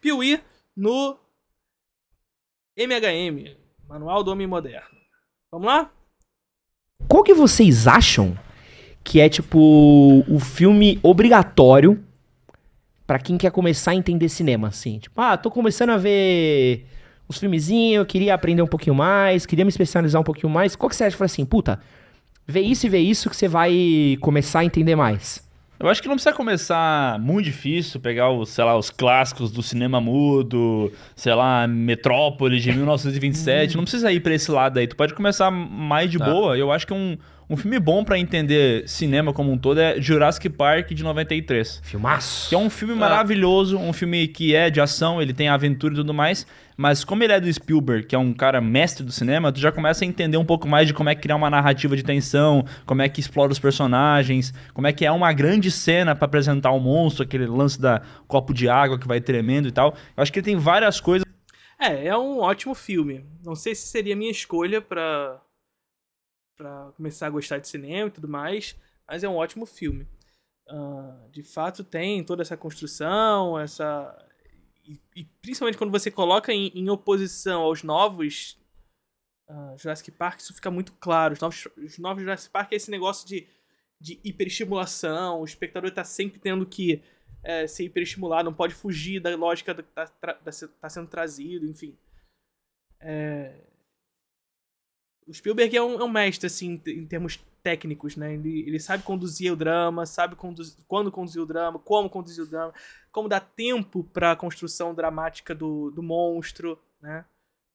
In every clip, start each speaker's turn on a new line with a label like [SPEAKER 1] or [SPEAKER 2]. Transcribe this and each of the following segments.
[SPEAKER 1] Piuí no MHM, Manual do Homem Moderno. Vamos lá?
[SPEAKER 2] Qual que vocês acham que é tipo o filme obrigatório para quem quer começar a entender cinema, assim? Tipo, ah, tô começando a ver os filmezinhos, queria aprender um pouquinho mais, queria me especializar um pouquinho mais. Qual que você acha? Fala assim, puta, vê isso e vê isso que você vai começar a entender mais.
[SPEAKER 3] Eu acho que não precisa começar muito difícil, pegar, os, sei lá, os clássicos do cinema mudo, sei lá, Metrópole de 1927. não precisa ir pra esse lado aí. Tu pode começar mais de tá. boa. Eu acho que um, um filme bom para entender cinema como um todo é Jurassic Park de 93. Filmaço! Que é um filme ah. maravilhoso, um filme que é de ação, ele tem aventura e tudo mais. Mas como ele é do Spielberg, que é um cara mestre do cinema, tu já começa a entender um pouco mais de como é criar uma narrativa de tensão, como é que explora os personagens, como é que é uma grande cena para apresentar o um monstro, aquele lance da copo de água que vai tremendo e tal. Eu acho que ele tem várias coisas.
[SPEAKER 1] É, é um ótimo filme. Não sei se seria a minha escolha para para começar a gostar de cinema e tudo mais, mas é um ótimo filme. Uh, de fato tem toda essa construção, essa e, e, principalmente quando você coloca em, em oposição aos novos uh, Jurassic Park, isso fica muito claro. Os novos, os novos Jurassic Park é esse negócio de, de hiperestimulação, o espectador está sempre tendo que é, ser hiperestimulado, não pode fugir da lógica que está tá, tá sendo trazido, enfim. É, o Spielberg é um, é um mestre, assim, em termos técnicos, né? Ele, ele sabe conduzir o drama, sabe conduzir, quando conduzir o drama, como conduzir o drama, como dar tempo para a construção dramática do, do monstro, né?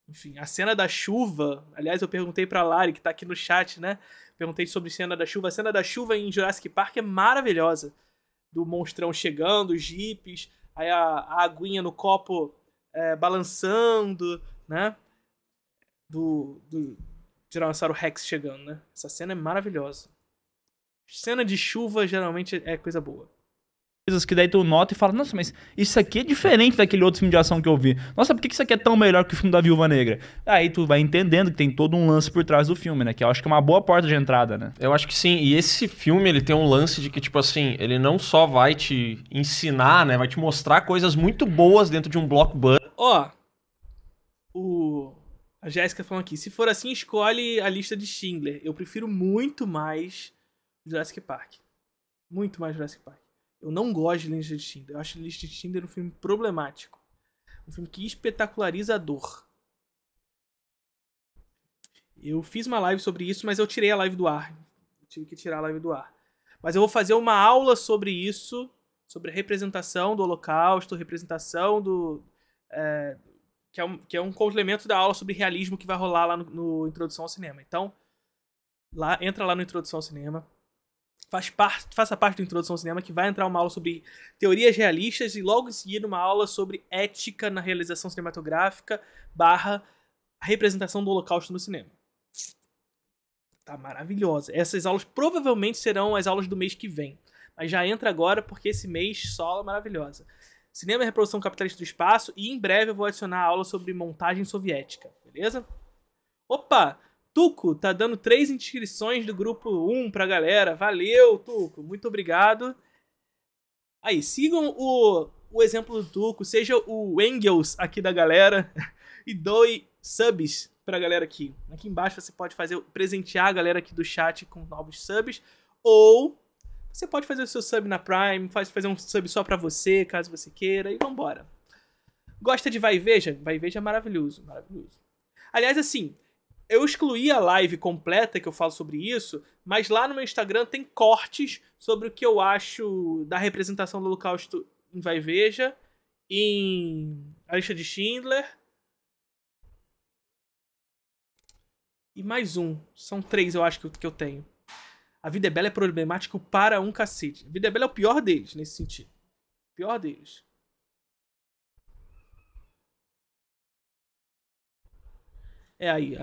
[SPEAKER 1] Enfim, a cena da chuva, aliás, eu perguntei pra Lari, que tá aqui no chat, né? Perguntei sobre cena da chuva. A cena da chuva em Jurassic Park é maravilhosa. Do monstrão chegando, os jipes, aí a, a aguinha no copo é, balançando, né? Do, do, Tiranossauro Rex chegando, né? Essa cena é maravilhosa. Cena de chuva geralmente é coisa boa.
[SPEAKER 3] Coisas que daí tu nota e fala, nossa, mas isso aqui é diferente daquele outro filme de ação que eu vi. Nossa, por que isso aqui é tão melhor que o filme da Viúva Negra? Aí tu vai entendendo que tem todo um lance por trás do filme, né? Que eu acho que é uma boa porta de entrada, né?
[SPEAKER 4] Eu acho que sim. E esse filme, ele tem um lance de que, tipo assim, ele não só vai te ensinar, né? Vai te mostrar coisas muito boas dentro de um blockbuster.
[SPEAKER 1] Ó, oh, o a Jéssica falando aqui, se for assim, escolhe a lista de Schindler. Eu prefiro muito mais Jurassic Park. Muito mais Jurassic Park. Eu não gosto de lista de Schindler. Eu acho lista de Schindler um filme problemático. Um filme que espetaculariza a dor. Eu fiz uma live sobre isso, mas eu tirei a live do ar. Eu tive que tirar a live do ar. Mas eu vou fazer uma aula sobre isso, sobre a representação do Holocausto, representação do, é, que é um, que é um complemento da aula sobre realismo que vai rolar lá no, no Introdução ao Cinema. Então, lá entra lá no Introdução ao Cinema, faz parte, faça parte do Introdução ao Cinema, que vai entrar uma aula sobre teorias realistas e logo em seguida uma aula sobre ética na realização cinematográfica barra a representação do holocausto no cinema. Tá maravilhosa. Essas aulas provavelmente serão as aulas do mês que vem. Mas já entra agora porque esse mês só é maravilhosa. Cinema e Reprodução Capitalista do Espaço, e em breve eu vou adicionar a aula sobre montagem soviética, beleza? Opa! Tuco tá dando três inscrições do grupo 1 pra galera. Valeu, Tuco. Muito obrigado. Aí, sigam o, o exemplo do Tuco, seja o Engels aqui da galera e doe subs pra galera aqui. Aqui embaixo você pode fazer presentear a galera aqui do chat com novos subs ou você pode fazer o seu sub na Prime, faz fazer um sub só para você, caso você queira, e vambora. Gosta de Vai e Veja? Vai e Veja é maravilhoso, maravilhoso. Aliás, assim, eu excluí a live completa que eu falo sobre isso, mas lá no meu Instagram tem cortes sobre o que eu acho da representação do Holocausto em Vai e Veja, em A Lista de Schindler. E mais um. São três, eu acho, que eu tenho. A vida é bela é problemático para um cacete. A vida é bela é o pior deles nesse sentido. O pior deles. É aí.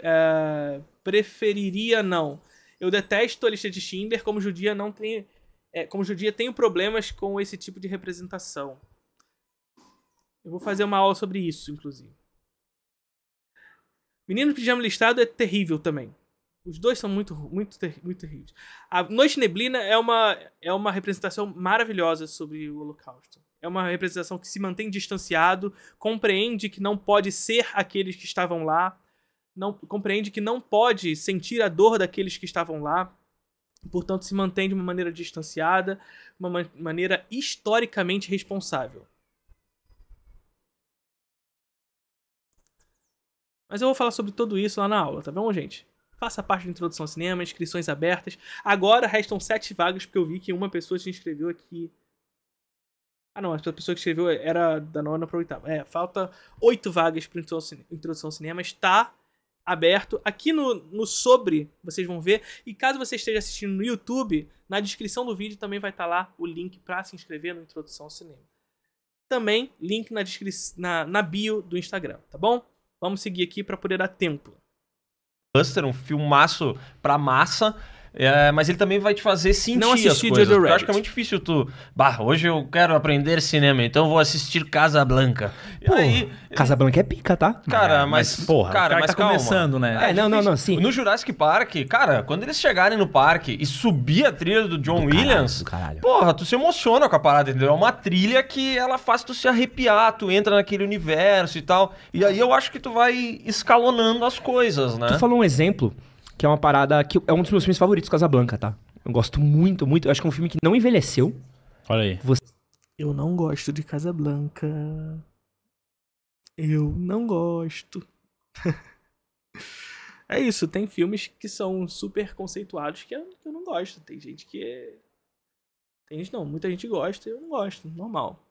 [SPEAKER 1] É, preferiria não. Eu detesto a lista de Schindler como judia não tem. É, como judia tenho problemas com esse tipo de representação. Eu vou fazer uma aula sobre isso, inclusive. Menino de pijama listado é terrível também. Os dois são muito, muito, ter, muito terríveis. A Noite Neblina é uma, é uma representação maravilhosa sobre o Holocausto. É uma representação que se mantém distanciado, compreende que não pode ser aqueles que estavam lá, não compreende que não pode sentir a dor daqueles que estavam lá, portanto se mantém de uma maneira distanciada, uma maneira historicamente responsável. Mas eu vou falar sobre tudo isso lá na aula, tá bom, gente? faça parte da introdução ao cinema, inscrições abertas. Agora restam sete vagas, porque eu vi que uma pessoa se inscreveu aqui. Ah, não, a pessoa que escreveu era da nona para oitava. É, falta oito vagas para introdução ao cinema. Está aberto. Aqui no, no sobre, vocês vão ver. E caso você esteja assistindo no YouTube, na descrição do vídeo também vai estar tá lá o link para se inscrever no Introdução ao Cinema. Também link na, na, na bio do Instagram, tá bom? Vamos seguir aqui para poder dar tempo.
[SPEAKER 4] Buster, um filmaço pra massa. É, mas ele também vai te fazer sentir não assistir as coisas. Jojo Rabbit. Eu acho que é muito difícil tu... Bah, hoje eu quero aprender cinema, então vou assistir Casa Blanca. Pô, aí...
[SPEAKER 2] Casa Blanca é pica, tá?
[SPEAKER 4] Cara, é, mas... mas porra, cara, cara mas tá calma. começando, né? É, é não, não, não, sim. No Jurassic Park, cara, quando eles chegarem no parque e subir a trilha do John do Williams... Caralho, do caralho. Porra, tu se emociona com a parada, entendeu? É uma trilha que ela faz tu se arrepiar, tu entra naquele universo e tal. E aí eu acho que tu vai escalonando as coisas, né? Tu falou
[SPEAKER 2] um exemplo que é uma parada que é um dos meus filmes favoritos, Casablanca, tá? Eu gosto muito, muito. Eu acho que é um
[SPEAKER 1] filme que não envelheceu. Olha aí. Você... Eu não gosto de Casablanca. Eu não gosto. é isso, tem filmes que são super conceituados que eu, não gosto. Tem gente que. É... Tem gente não, muita gente gosta, eu não gosto, normal.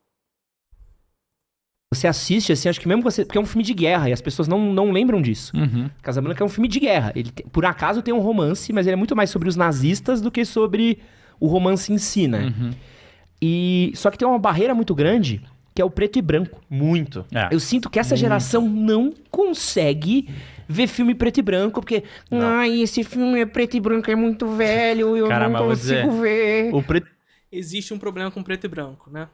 [SPEAKER 2] Você assiste, assim, acho que mesmo você. Porque é um filme de guerra e as pessoas não, não lembram disso. Uhum. Casablanca é um filme de guerra. Ele tem, por acaso tem um romance, mas ele é muito mais sobre os nazistas do que sobre o romance em si, né? Uhum. E, só que tem uma barreira muito grande que é o preto e branco. Muito. É. Eu sinto que essa geração não consegue ver filme preto e branco, porque. Não. Ai, esse filme é preto e branco, é muito velho, eu Caramba, não é consigo ver.
[SPEAKER 1] Preto... Existe um problema com preto e branco, né?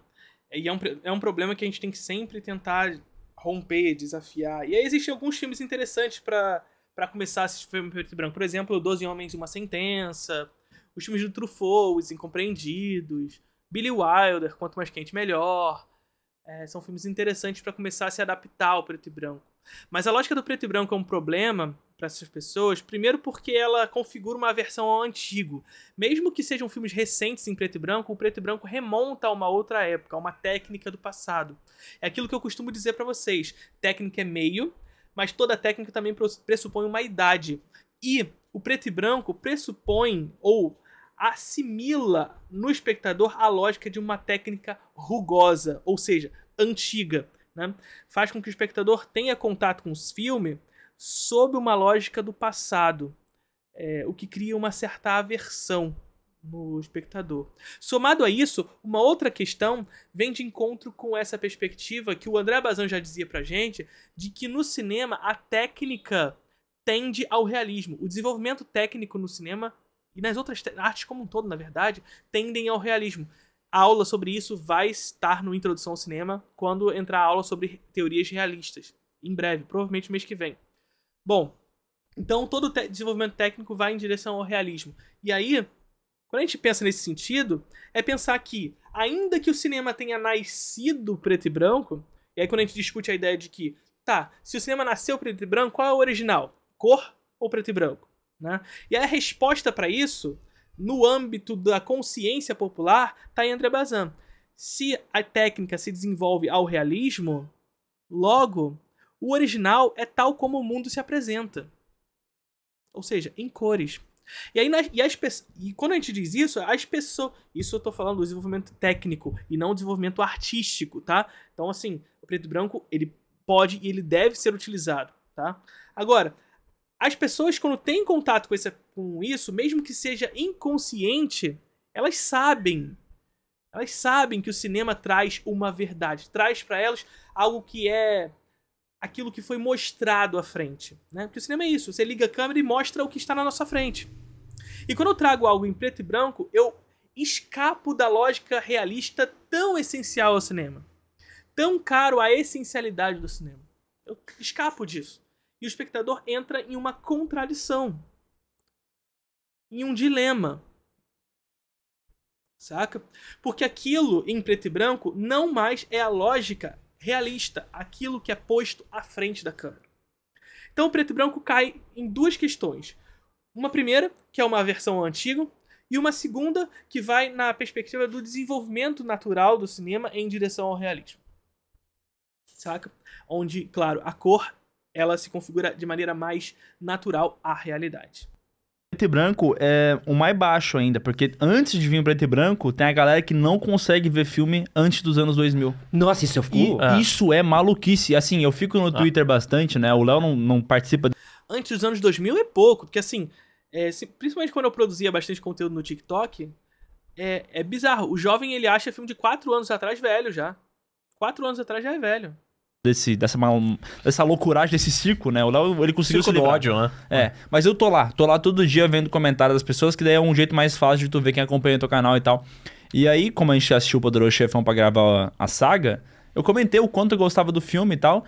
[SPEAKER 1] E é um, é um problema que a gente tem que sempre tentar romper, desafiar. E aí existem alguns filmes interessantes para para começar a assistir filme preto e branco. Por exemplo, Doze Homens e uma Sentença, os filmes do Truffaut, Os Incompreendidos, Billy Wilder, Quanto Mais Quente Melhor. É, são filmes interessantes para começar a se adaptar ao preto e branco. Mas a lógica do preto e branco é um problema para essas pessoas, primeiro porque ela configura uma versão ao antigo. Mesmo que sejam filmes recentes em preto e branco, o preto e branco remonta a uma outra época, a uma técnica do passado. É aquilo que eu costumo dizer para vocês: técnica é meio, mas toda técnica também pressupõe uma idade. E o preto e branco pressupõe ou assimila no espectador a lógica de uma técnica rugosa, ou seja, antiga né, faz com que o espectador tenha contato com o filme sob uma lógica do passado, é, o que cria uma certa aversão no espectador. Somado a isso, uma outra questão vem de encontro com essa perspectiva que o André Bazan já dizia pra gente, de que no cinema a técnica tende ao realismo. O desenvolvimento técnico no cinema e nas outras artes como um todo, na verdade, tendem ao realismo. A aula sobre isso vai estar no Introdução ao Cinema quando entrar a aula sobre teorias realistas. Em breve, provavelmente mês que vem. Bom, então todo o desenvolvimento técnico vai em direção ao realismo. E aí, quando a gente pensa nesse sentido, é pensar que, ainda que o cinema tenha nascido preto e branco, e aí quando a gente discute a ideia de que, tá, se o cinema nasceu preto e branco, qual é o original? Cor ou preto e branco? Né? E a resposta para isso no âmbito da consciência popular, está em André Bazin. Se a técnica se desenvolve ao realismo, logo, o original é tal como o mundo se apresenta. Ou seja, em cores. E, aí, e, as, e quando a gente diz isso, as pessoas. Isso eu estou falando do desenvolvimento técnico e não do desenvolvimento artístico, tá? Então, assim, o preto e branco, ele pode e ele deve ser utilizado, tá? Agora, as pessoas, quando têm contato com, esse, com isso, mesmo que seja inconsciente, elas sabem. Elas sabem que o cinema traz uma verdade, traz para elas algo que é aquilo que foi mostrado à frente. Né? Porque o cinema é isso, você liga a câmera e mostra o que está na nossa frente. E quando eu trago algo em preto e branco, eu escapo da lógica realista tão essencial ao cinema. Tão caro à essencialidade do cinema. Eu escapo disso. E o espectador entra em uma contradição, em um dilema. Saca? Porque aquilo em preto e branco não mais é a lógica realista, aquilo que é posto à frente da câmera. Então o preto e branco cai em duas questões. Uma primeira, que é uma versão antiga, e uma segunda, que vai na perspectiva do desenvolvimento natural do cinema em direção ao realismo. Saca? Onde, claro, a cor ela se configura de maneira mais natural à realidade.
[SPEAKER 3] Preto e branco é o mais baixo ainda, porque antes de vir o preto e branco, tem a galera que não consegue ver filme antes dos anos 2000. Nossa, isso fico... É. Ah. Isso é maluquice. Assim, eu fico no ah. Twitter bastante, né? O Léo não, não participa.
[SPEAKER 1] Antes dos anos 2000 é pouco, porque assim, é, se, principalmente quando eu produzia bastante conteúdo no TikTok, é, é bizarro. O jovem ele acha filme de 4 anos atrás velho já. 4 anos atrás já é velho
[SPEAKER 3] desse, dessa, mal, dessa loucuragem desse circo, né? O Léo, ele conseguiu circo se livrar. ódio, né? É, mas eu tô lá, tô lá todo dia vendo comentários das pessoas, que daí é um jeito mais fácil de tu ver quem acompanha o teu canal e tal. E aí, como a gente assistiu o Poderoso Chefão pra gravar a saga, eu comentei o quanto eu gostava do filme e tal.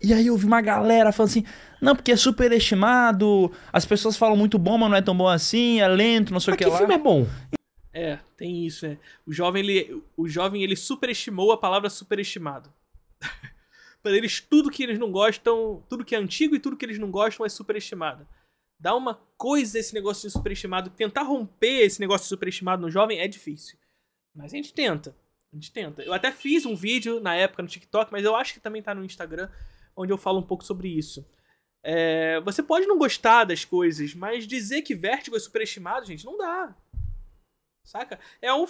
[SPEAKER 3] E aí eu vi uma galera falando assim, não, porque é superestimado, as pessoas falam muito bom, mas não é tão bom assim, é lento, não sei o que, que lá. que filme é bom?
[SPEAKER 1] É, tem isso, né? O jovem, ele, o jovem, ele superestimou a palavra superestimado. Para eles, tudo que eles não gostam, tudo que é antigo e tudo que eles não gostam é superestimado. Dá uma coisa esse negócio de superestimado. Tentar romper esse negócio de superestimado no jovem é difícil. Mas a gente tenta. A gente tenta. Eu até fiz um vídeo na época no TikTok, mas eu acho que também tá no Instagram, onde eu falo um pouco sobre isso. É, você pode não gostar das coisas, mas dizer que vértigo é superestimado, gente, não dá. Saca? É um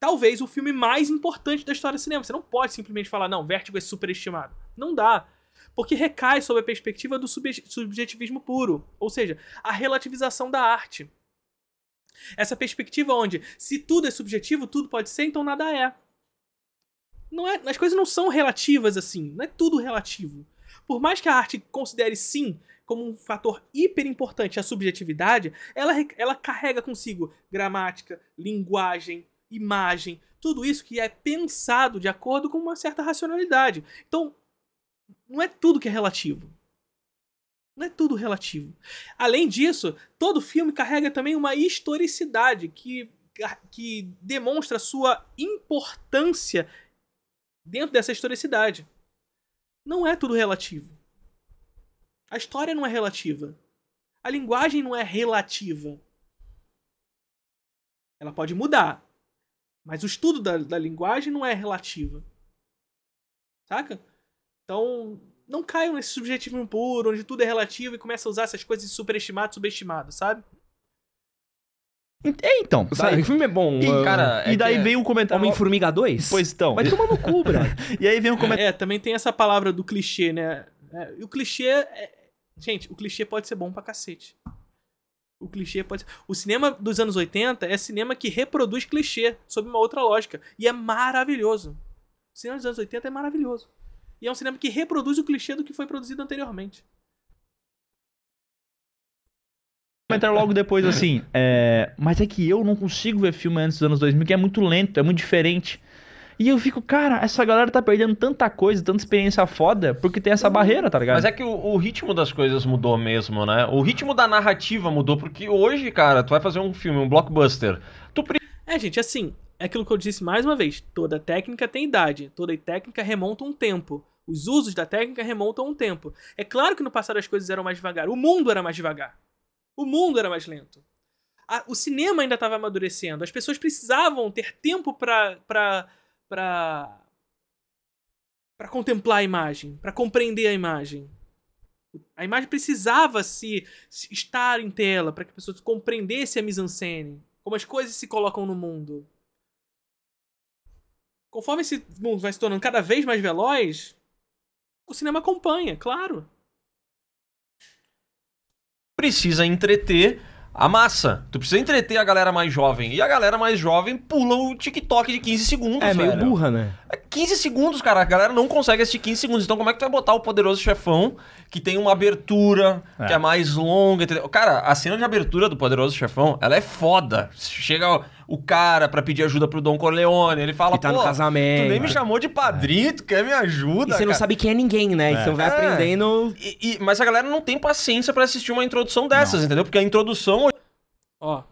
[SPEAKER 1] talvez o filme mais importante da história do cinema. Você não pode simplesmente falar, não, Vértigo é superestimado. Não dá. Porque recai sobre a perspectiva do subjetivismo puro, ou seja, a relativização da arte. Essa perspectiva onde, se tudo é subjetivo, tudo pode ser, então nada é. Não é as coisas não são relativas assim, não é tudo relativo. Por mais que a arte considere sim como um fator hiper importante a subjetividade, ela, ela carrega consigo gramática, linguagem, imagem, tudo isso que é pensado de acordo com uma certa racionalidade. Então, não é tudo que é relativo. Não é tudo relativo. Além disso, todo filme carrega também uma historicidade que, que demonstra sua importância dentro dessa historicidade. Não é tudo relativo. A história não é relativa. A linguagem não é relativa. Ela pode mudar, mas o estudo da, da linguagem não é relativa. Saca? Então, não caiam nesse subjetivo impuro, onde tudo é relativo e começa a usar essas coisas de superestimado, subestimado, sabe? É, então. Sabe? O filme
[SPEAKER 2] é bom. E, cara, e é daí é veio um comentário. Homem-Formiga
[SPEAKER 1] 2? Pois então. Vai tomar no cu, bro. e aí veio um comentário. É, também tem essa palavra do clichê, né? É, e o clichê. É... Gente, o clichê pode ser bom pra cacete o clichê pode ser. O cinema dos anos 80 é cinema que reproduz clichê sob uma outra lógica. E é maravilhoso. O cinema dos anos 80 é maravilhoso. E é um cinema que reproduz o clichê do que foi produzido anteriormente.
[SPEAKER 3] comentário logo depois assim. É, mas é que eu não consigo ver filme antes dos anos 2000, que é muito lento, é muito diferente. E eu fico, cara, essa galera tá perdendo tanta coisa, tanta experiência foda, porque tem essa barreira, tá ligado? Mas
[SPEAKER 4] é que o, o ritmo das coisas mudou mesmo, né? O ritmo da narrativa mudou, porque hoje, cara, tu vai fazer um filme, um blockbuster. Tu
[SPEAKER 1] É, gente, assim, é aquilo que eu disse mais uma vez: toda técnica tem idade, toda técnica remonta um tempo. Os usos da técnica remontam um tempo. É claro que no passado as coisas eram mais devagar. O mundo era mais devagar. O mundo era mais lento. A, o cinema ainda estava amadurecendo. As pessoas precisavam ter tempo para para para contemplar a imagem, para compreender a imagem. A imagem precisava se, se estar em tela para que a pessoa compreendesse a mise-en-scène, como as coisas se colocam no mundo. Conforme esse mundo vai se tornando cada vez mais veloz, o cinema acompanha, claro.
[SPEAKER 4] Precisa entreter a massa. Tu precisa entreter a galera mais jovem. E a galera mais jovem pula o TikTok de 15 segundos, É meio burra, né? É 15 segundos, cara. A galera não consegue assistir 15 segundos. Então como é que tu vai botar o Poderoso Chefão, que tem uma abertura, É. que é mais longa, entendeu? Cara, a cena de abertura do Poderoso Chefão, ela é foda. Chega o cara para pedir ajuda pro Dom Corleone. Ele fala, e tá no casamento. tu nem me chamou de padrinho, é. tu quer me ajuda, E você não sabe quem é ninguém, né? É. Então vai é. aprendendo...
[SPEAKER 1] E, e, mas a galera não tem paciência para assistir uma introdução dessas, não. entendeu?
[SPEAKER 4] Porque a introdução...
[SPEAKER 1] Ó,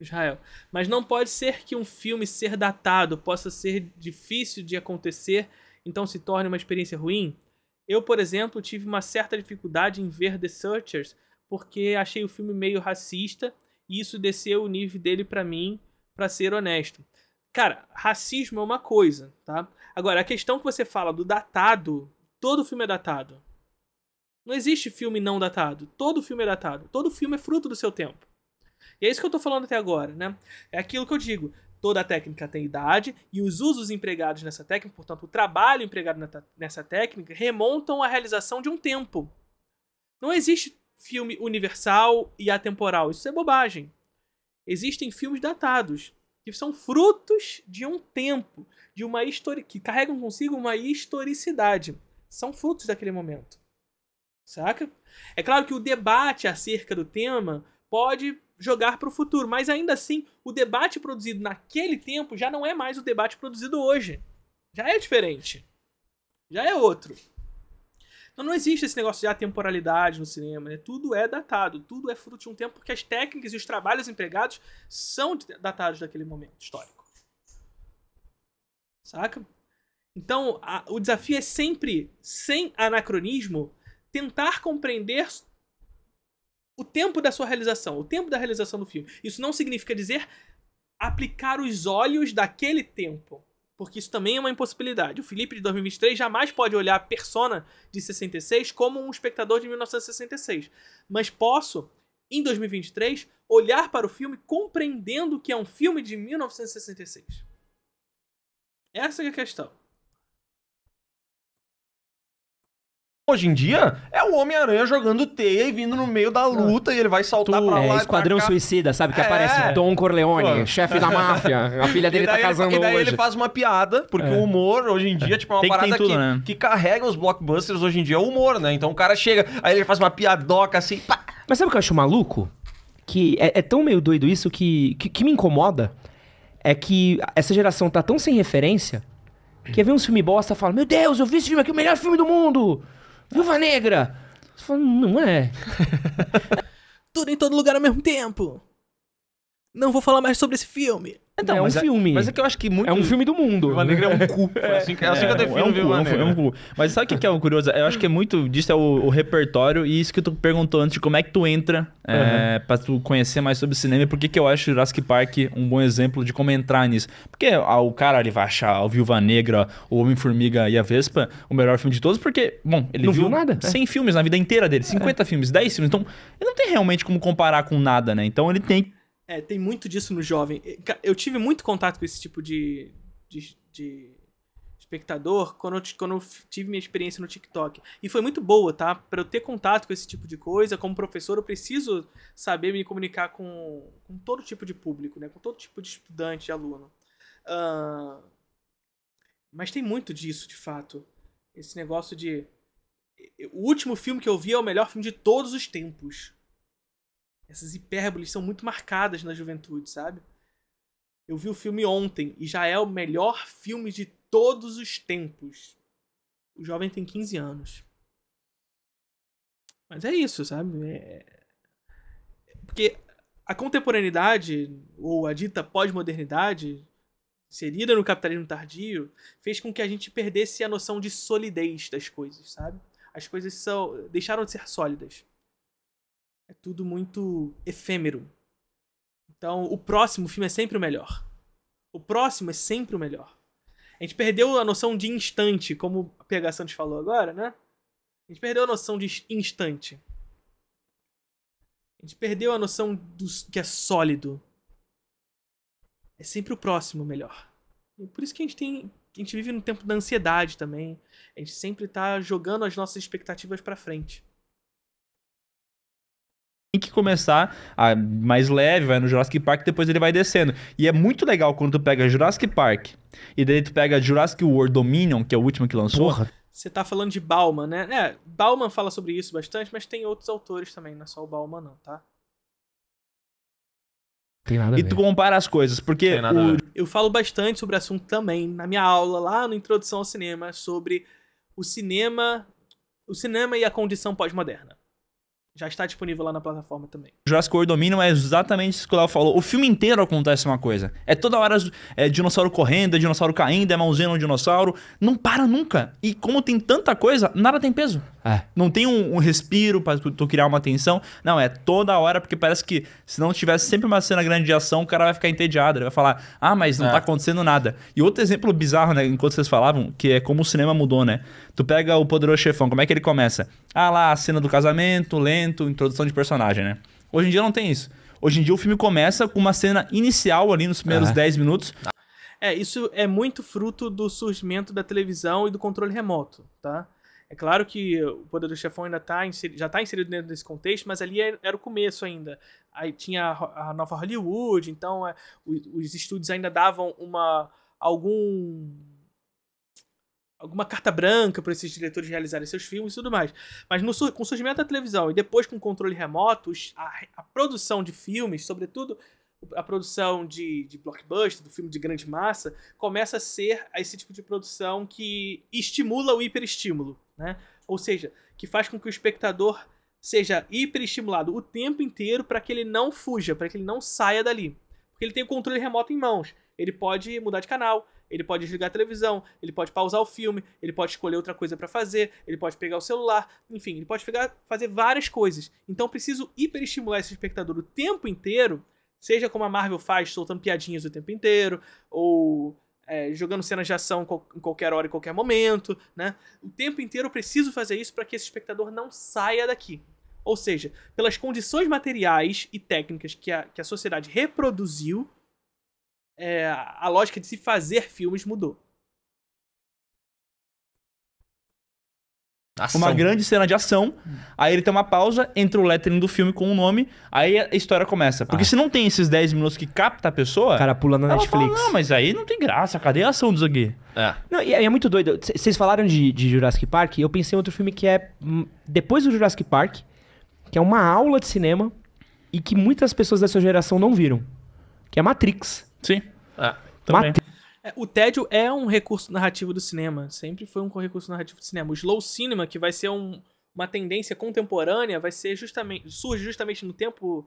[SPEAKER 1] Israel, mas não pode ser que um filme ser datado possa ser difícil de acontecer, então se torne uma experiência ruim? Eu, por exemplo, tive uma certa dificuldade em ver The Searchers porque achei o filme meio racista e isso desceu o nível dele para mim para ser honesto. Cara, racismo é uma coisa, tá? Agora, a questão que você fala do datado, todo filme é datado. Não existe filme não datado. Todo filme é datado. Todo filme é fruto do seu tempo. E é isso que eu tô falando até agora, né? É aquilo que eu digo. Toda técnica tem idade e os usos empregados nessa técnica, portanto, o trabalho empregado nessa técnica, remontam à realização de um tempo. Não existe filme universal e atemporal. Isso é bobagem. Existem filmes datados, que são frutos de um tempo, de uma história que carregam consigo uma historicidade. São frutos daquele momento. Saca? É claro que o debate acerca do tema pode jogar para o futuro, mas ainda assim, o debate produzido naquele tempo já não é mais o debate produzido hoje. Já é diferente. Já é outro. Então não existe esse negócio de atemporalidade ah, no cinema, né? Tudo é datado, tudo é fruto de um tempo, porque as técnicas e os trabalhos empregados são datados daquele momento histórico. Saca? Então, a, o desafio é sempre, sem anacronismo, tentar compreender o tempo da sua realização, o tempo da realização do filme. Isso não significa dizer aplicar os olhos daquele tempo. Porque isso também é uma impossibilidade. O Felipe de 2023 jamais pode olhar a persona de 66 como um espectador de 1966. Mas posso, em 2023, olhar para o filme compreendendo que é um filme de 1966. Essa é a questão.
[SPEAKER 4] Hoje em dia, é o Homem-Aranha jogando teia e vindo no meio da luta e ele vai saltar tu, pra é lá. É, Esquadrão Suicida,
[SPEAKER 2] sabe? Que é. aparece Don Corleone, Pô. chefe da máfia. A filha dele tá casando ele, E daí ele faz
[SPEAKER 4] uma piada, porque é. o humor hoje em dia tipo, é uma Tem parada que, tudo, que, né? que, carrega os blockbusters hoje em dia, é o humor, né? Então o cara chega, aí ele faz uma piadoca assim, pá.
[SPEAKER 2] Mas sabe o que eu acho maluco? Que é, é tão meio doido isso que, que, que me incomoda é que essa geração tá tão sem referência que ver um filme bosta e fala: Meu Deus, eu vi esse filme aqui, o melhor filme do mundo!
[SPEAKER 1] Viúva Negra! Você fala, não é. Tudo em todo lugar ao mesmo tempo. Não vou falar mais sobre esse filme. Então, é um é- filme. Mas é que eu acho
[SPEAKER 3] que muito. É um filme do mundo. Viva Negra é um cu. É, assim é assim que, eu é, defino é um É um cu. Mas sabe o que é um curioso? Eu acho que é muito disso é o, o, repertório e isso que tu perguntou antes de como é que tu entra uhum. é, pra tu conhecer mais sobre cinema e por que, que eu acho Jurassic Park um bom exemplo de como entrar nisso. Porque ah, o cara ele vai achar o Viúva Negra, o Homem-Formiga e a Vespa o melhor filme de todos porque, bom, ele não viu, viu nada. 100 é. filmes na vida inteira dele, 50 filmes, 10 filmes. Então, ele não tem realmente como comparar com nada, né? Então, ele tem
[SPEAKER 1] é, tem muito disso no jovem. Eu tive muito contato com esse tipo de, de, de espectador quando eu, quando eu tive minha experiência no TikTok. E foi muito boa, tá? Para eu ter contato com esse tipo de coisa, como professor, eu preciso saber me comunicar com, com todo tipo de público, né? Com todo tipo de estudante, de aluno. Uh, mas tem muito disso, de fato. Esse negócio de. O último filme que eu vi é o melhor filme de todos os tempos essas hipérboles são muito marcadas na juventude, sabe? Eu vi o filme ontem e já é o melhor filme de todos os tempos. O jovem tem 15 anos. Mas é isso, sabe? É, é... Porque a contemporaneidade, ou a dita pós-modernidade, inserida no capitalismo tardio, fez com que a gente perdesse a noção de solidez das coisas, sabe? As coisas são, deixaram de ser sólidas. É tudo muito efêmero. Então, o próximo filme é sempre o melhor. O próximo é sempre o melhor. A gente perdeu a noção de instante, como a PH Santos falou agora, né? A gente perdeu a noção de instante. A gente perdeu a noção do que é sólido. É sempre o próximo melhor. E por isso que a gente tem, a gente vive no tempo da ansiedade também. A gente sempre tá jogando as nossas expectativas para frente
[SPEAKER 3] tem que começar a, mais leve, vai no Jurassic Park, depois ele vai descendo. E é muito legal quando tu pega Jurassic Park e daí tu pega Jurassic World Dominion, que é o último que lançou. Porra.
[SPEAKER 1] Você tá falando de Bauman, né? É, Bauman fala sobre isso bastante, mas tem outros autores também, não é só o Bauman não, tá?
[SPEAKER 3] Tem nada a ver. E tu compara as coisas, porque tem nada o...
[SPEAKER 1] eu falo bastante sobre o assunto também na minha aula lá no Introdução ao Cinema sobre o cinema, o cinema e a condição pós-moderna. Já está disponível lá na plataforma também.
[SPEAKER 3] Jurassic World Dominion é exatamente isso que o Léo falou. O filme inteiro acontece uma coisa. É toda hora é dinossauro correndo, é dinossauro caindo, é mãozinha no dinossauro. Não para nunca. E como tem tanta coisa, nada tem peso. É. Não tem um, um respiro para tu, tu, criar uma tensão. Não, é toda hora, porque parece que se não tivesse sempre uma cena grande de ação, o cara vai ficar entediado. Ele vai falar, ah, mas não é. tá acontecendo nada. E outro exemplo bizarro, né? Enquanto vocês falavam, que é como o cinema mudou, né? Tu pega o Poderoso Chefão, como é que ele começa? Ah lá, a cena do casamento, lento desenvolvimento, introdução de personagem, né? Hoje em dia não tem isso. Hoje em dia o filme começa com uma cena inicial ali nos primeiros uhum. 10 minutos.
[SPEAKER 1] É, isso é muito fruto do surgimento da televisão e do controle remoto, tá? É claro que o Poder do Chefão ainda tá inserido, já está inserido dentro desse contexto, mas ali é, era o começo ainda. Aí tinha a, a nova Hollywood, então é, os, os estúdios ainda davam uma algum alguma carta branca para esses diretores realizarem seus filmes e tudo mais. Mas no, com o surgimento da televisão e depois com o controle remoto, a, a produção de filmes, sobretudo a produção de, de blockbuster, do filme de grande massa, começa a ser esse tipo de produção que estimula o hiperestímulo, né? Ou seja, que faz com que o espectador seja hiperestimulado o tempo inteiro para que ele não fuja, para que ele não saia dali. Porque ele tem o controle remoto em mãos. Ele pode mudar de canal, ele pode desligar a televisão, ele pode pausar o filme, ele pode escolher outra coisa para fazer, ele pode pegar o celular, enfim, ele pode pegar, fazer várias coisas. Então preciso hiperestimular esse espectador o tempo inteiro, seja como a Marvel faz, soltando piadinhas o tempo inteiro, ou é, jogando cenas de ação em qualquer hora e qualquer momento, né? O tempo inteiro eu preciso fazer isso para que esse espectador não saia daqui. Ou seja, pelas condições materiais e técnicas que a, que a sociedade reproduziu, é, a lógica de se fazer filmes mudou.
[SPEAKER 3] Ação. Uma grande cena de ação. Hum. Aí ele tem uma pausa entre o lettering do filme com o nome. Aí a história começa. Porque ah. se não tem esses 10 minutos que capta a pessoa. O cara pula na Netflix. Fala, não, mas aí não tem graça.
[SPEAKER 2] Cadê a ação do aqui? É. Não, e é muito doido. Vocês falaram de, de, Jurassic Park. Eu pensei em outro filme que é hum, depois do Jurassic Park, que é uma aula de cinema e que muitas pessoas dessa geração não viram. Que é Matrix. Sim. Ah, também.
[SPEAKER 1] É, o tédio é um recurso narrativo do cinema. Sempre foi um recurso narrativo do cinema. O slow cinema, que vai ser um, uma tendência contemporânea, vai ser justamente. surge justamente no tempo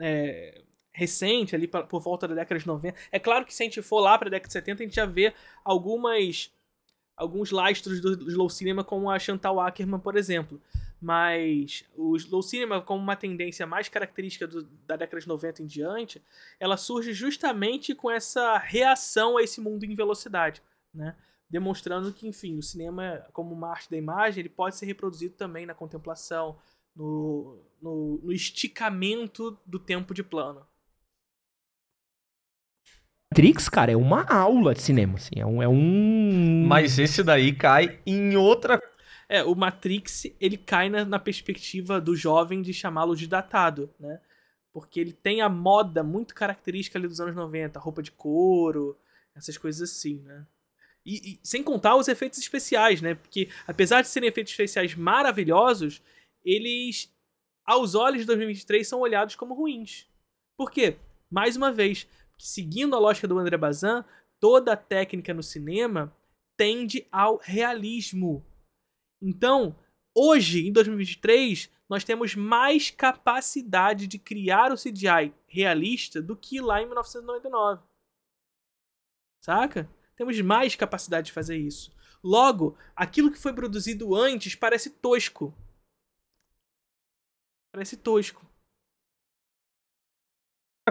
[SPEAKER 1] é, recente, ali pra, por volta da década de 90. É claro que se a gente for lá para a década de 70, a gente já vê algumas. alguns lastros do slow cinema, como a Chantal Ackerman, por exemplo mas o slow cinema, como uma tendência mais característica do, da década de 90 em diante, ela surge justamente com essa reação a esse mundo em velocidade, né? Demonstrando que, enfim, o cinema, como uma arte da imagem, ele pode ser reproduzido também na contemplação, no, no, no esticamento do tempo de plano.
[SPEAKER 2] Matrix, cara, é uma aula de cinema, assim, é um, é um...
[SPEAKER 1] Mas esse daí cai em outra é, o Matrix, ele cai na, na perspectiva do jovem de chamá-lo de datado, né? Porque ele tem a moda muito característica ali dos anos 90, roupa de couro, essas coisas assim, né? E, e, sem contar os efeitos especiais, né? Porque apesar de serem efeitos especiais maravilhosos, eles, aos olhos de 2023, são olhados como ruins. Por quê? Mais uma vez, seguindo a lógica do André Bazin, toda técnica no cinema tende ao realismo. Então, hoje, em 2023, nós temos mais capacidade de criar o CGI realista do que lá em 1999. Saca? Temos mais capacidade de fazer isso. Logo, aquilo que foi produzido antes parece tosco. Parece tosco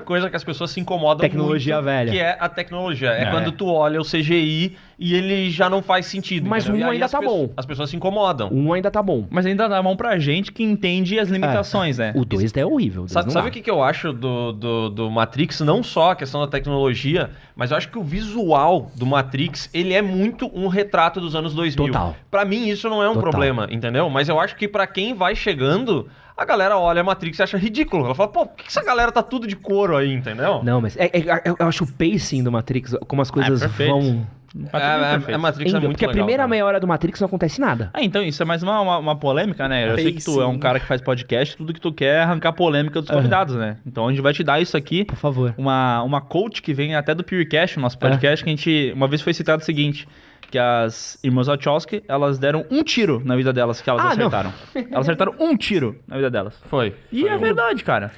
[SPEAKER 4] coisa que as pessoas se incomodam tecnologia muito, velha. que é a
[SPEAKER 1] tecnologia. É, é, quando tu
[SPEAKER 4] olha o CGI e ele já não faz sentido. Mas entendeu? um ainda tá bom. As pessoas se incomodam. Um ainda tá bom. Mas ainda dá mão pra gente que entende as
[SPEAKER 3] limitações,
[SPEAKER 4] é.
[SPEAKER 2] né? O 2 é horrível.
[SPEAKER 3] sabe, sabe
[SPEAKER 4] o que, que eu acho do, do, do Matrix? Não só a questão da tecnologia, mas eu acho que o visual do Matrix, ele é muito um retrato dos anos 2000. Total. Pra mim, isso não é um Total. problema, entendeu? Mas eu acho que para quem vai chegando, a galera olha a Matrix e acha ridículo. Ela fala, pô, por que essa galera tá tudo de couro aí, entendeu?
[SPEAKER 2] Não, mas é, é, é eu acho o pacing do Matrix, como as coisas é vão.
[SPEAKER 3] Matrix é, é, é Matrix é muito Porque legal, a primeira
[SPEAKER 2] cara. Né? meia hora do Matrix não acontece nada.
[SPEAKER 3] Ah, então isso é mais uma, uma, uma polêmica, né? Eu Bem, sei que tu sim. é um cara que faz podcast, tudo que tu quer é arrancar polêmica dos convidados, uhum. né? Então a gente vai te dar isso aqui. Por favor. Uma, uma coach que vem até do Purecast, nosso podcast, que a gente uma vez foi citado o seguinte que as irmãs Wachowski, elas deram um tiro na vida delas que elas ah, acertaram. elas acertaram um tiro na vida delas. Foi. E foi é um... verdade, cara.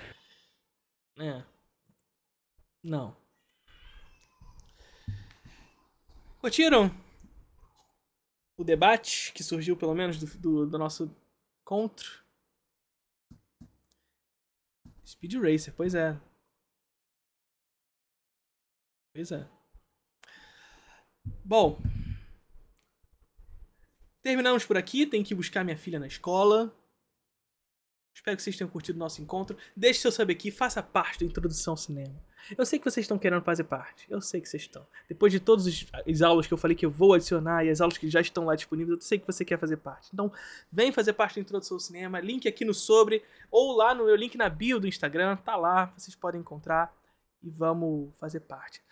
[SPEAKER 1] É. Não. Curtiram o debate que surgiu, pelo menos, do, do, do nosso encontro? Speed Racer, pois é. Pois é. Bom, Terminamos por aqui, tenho que buscar minha filha na escola. Espero que vocês tenham curtido o nosso encontro. Deixe seu saber aqui, faça parte da introdução ao cinema. Eu sei que vocês estão querendo fazer parte. Eu sei que vocês estão. Depois de todas as aulas que eu falei que eu vou adicionar e as aulas que já estão lá disponíveis, eu sei que você quer fazer parte. Então, vem fazer parte da introdução ao cinema. Link aqui no sobre ou lá no meu link na bio do Instagram. Tá lá, vocês podem encontrar e vamos fazer parte.